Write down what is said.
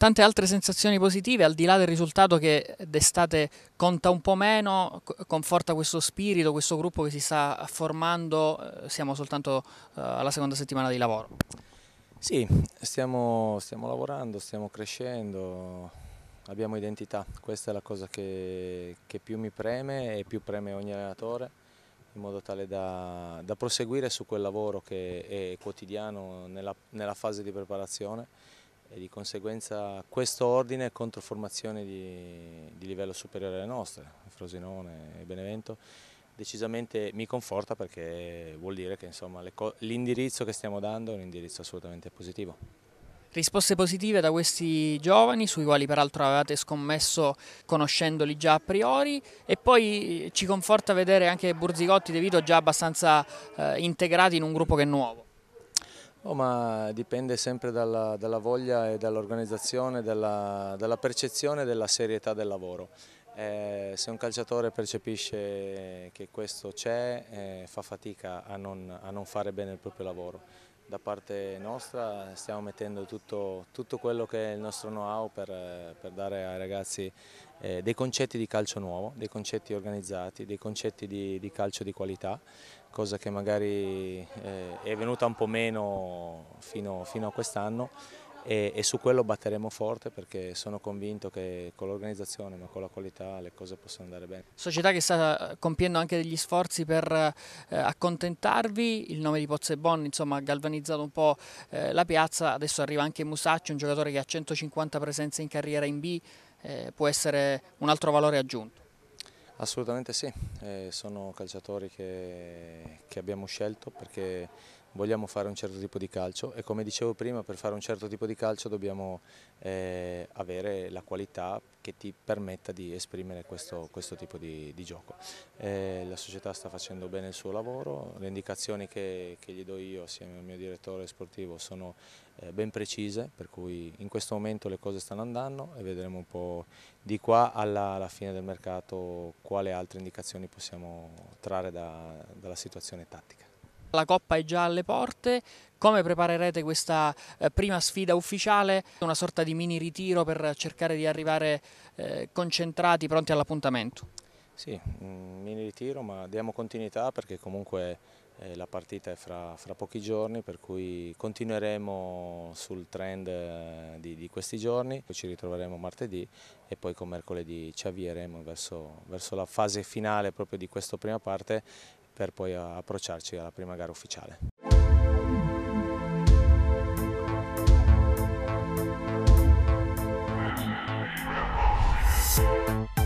tante altre sensazioni positive, al di là del risultato che d'estate conta un po' meno, conforta questo spirito, questo gruppo che si sta formando, eh, siamo soltanto eh, alla seconda settimana di lavoro. Sì, stiamo, stiamo lavorando, stiamo crescendo, abbiamo identità, questa è la cosa che, che, più mi preme e più preme ogni allenatore in modo tale da, da proseguire su quel lavoro che è quotidiano nella, nella fase di preparazione e di conseguenza questo ordine è contro formazioni di, di livello superiore alle nostre, Frosinone e Benevento, decisamente mi conforta perché vuol dire che l'indirizzo che stiamo dando è un indirizzo assolutamente positivo. Risposte positive da questi giovani, sui quali peraltro avevate scommesso conoscendoli già a priori e poi ci conforta vedere anche Burzigotti e De Vito già abbastanza eh, integrati in un gruppo che è nuovo. Oh, ma dipende sempre dalla, dalla voglia e dall'organizzazione, dalla, dalla, percezione della serietà del lavoro. Eh, se un calciatore percepisce che questo c'è, eh, fa fatica a non, a non, fare bene il proprio lavoro. Da parte nostra stiamo mettendo tutto, tutto quello che è il nostro know-how per, per, dare ai ragazzi eh, dei concetti di calcio nuovo, dei concetti organizzati, dei concetti di, di calcio di qualità cosa che magari eh, è venuta un po' meno fino, fino a quest'anno e, e, su quello batteremo forte perché sono convinto che con l'organizzazione ma con la qualità le cose possono andare bene. Società che sta compiendo anche degli sforzi per eh, accontentarvi, il nome di Pozzo e insomma, ha galvanizzato un po' eh, la piazza, adesso arriva anche Musacci, un giocatore che ha 150 presenze in carriera in B, eh, può essere un altro valore aggiunto. Assolutamente sì, eh, sono calciatori che, che, abbiamo scelto perché vogliamo fare un certo tipo di calcio e come dicevo prima per fare un certo tipo di calcio dobbiamo eh, avere la qualità che ti permetta di esprimere questo, questo tipo di, di gioco. Eh, la società sta facendo bene il suo lavoro, le indicazioni che, che gli do io assieme al mio direttore sportivo sono eh, ben precise, per cui in questo momento le cose stanno andando e vedremo un po' di qua alla, alla fine del mercato quale altre indicazioni possiamo trarre da, dalla situazione tattica. La Coppa è già alle porte, come preparerete questa eh, prima sfida ufficiale? Una sorta di mini ritiro per cercare di arrivare eh, concentrati, pronti all'appuntamento? Sì, mm, mini ritiro ma diamo continuità perché comunque eh, la partita è fra, fra, pochi giorni per cui continueremo sul trend di, di, questi giorni, ci ritroveremo martedì e poi con mercoledì ci avvieremo verso, verso la fase finale proprio di questa prima parte per poi eh, approcciarci alla prima gara ufficiale. Thank you.